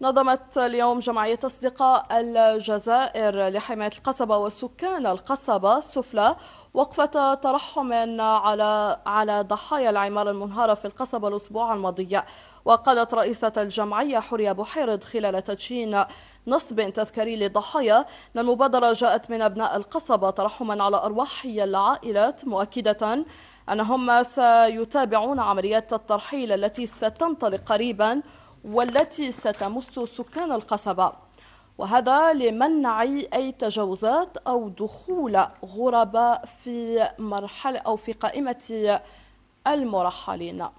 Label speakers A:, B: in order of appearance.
A: نظمت اليوم جمعية أصدقاء الجزائر لحماية القصبة وسكان القصبة السفلى وقفة ترحم على على ضحايا العمارة المنهارة في القصبة الأسبوع الماضي وقالت رئيسة الجمعية حورية بحيرد خلال تدشين نصب تذكاري للضحايا أن المبادرة جاءت من أبناء القصبة ترحما على أرواح العائلات مؤكدة أنهم سيتابعون عمليات الترحيل التي ستنطلق قريبا والتي ستمس سكان القصبة وهذا لمنع أي تجاوزات أو دخول غرباء في مرحلة أو في قائمة المرحلين.